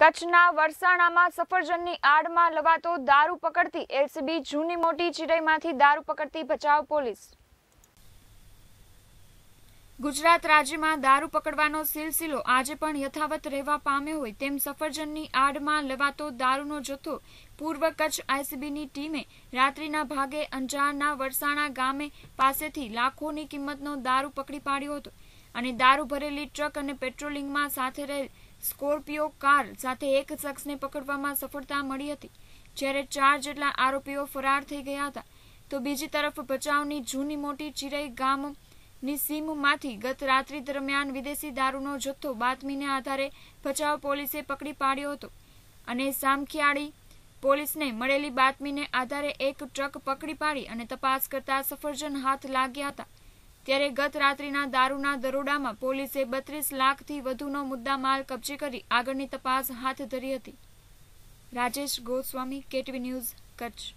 કચ્છના વરસાણામાં સફરજનની આડમાં લવાતો દારૂ પકડતી એલસીબી જૂની મોટી ચિરાઈમાંથી દારૂ પકડતી ભચાઉ પોલીસ ગુજરાત રાજ્યમાં દારૂ પકડવાનો સિલસિલો આજે પણ યથાવત રહેવા પામ્યો હોય તેમ સફરજનની આડમાં લેવાતો દારૂનો જથ્થો પૂર્વ કચ્છ આઈસીબીની ટીમે રાત્રિના ભાગે અંજારના વરસાણા ગામે પાસેથી લાખોની કિંમતનો દારૂ પકડી પાડ્યો હતો અને દારૂ ભરેલી ટ્રક અને પેટ્રોલિંગમાં સાથે રહેલ સ્કોર્પિયો કાર સાથે એક શખ્સને પકડવામાં સફળતા મળી હતી જ્યારે ચાર જેટલા આરોપીઓ ફરાર થઈ ગયા હતા તો બીજી તરફ બચાવની જૂની મોટી ચિરાઈ ગામ ની સીમમાંથી ગત રાત્રિ દરમિયાન વિદેશી દારૂનો જથ્થો બાતમીને આધારે ભચાઉ પોલીસે પકડી પાડ્યો હતો અને સામખિયાળી પોલીસને મળેલી બાતમીને આધારે એક ટ્રક પકડી પાડી અને તપાસ કરતા સફરજન હાથ લાગ્યા હતા ત્યારે ગત રાત્રિના દારૂના દરોડામાં પોલીસે બત્રીસ લાખથી વધુનો મુદ્દામાલ કબજે કરી આગળની તપાસ હાથ ધરી હતી રાજેશ ગોસ્વામી કેટવી ન્યૂઝ કચ્છ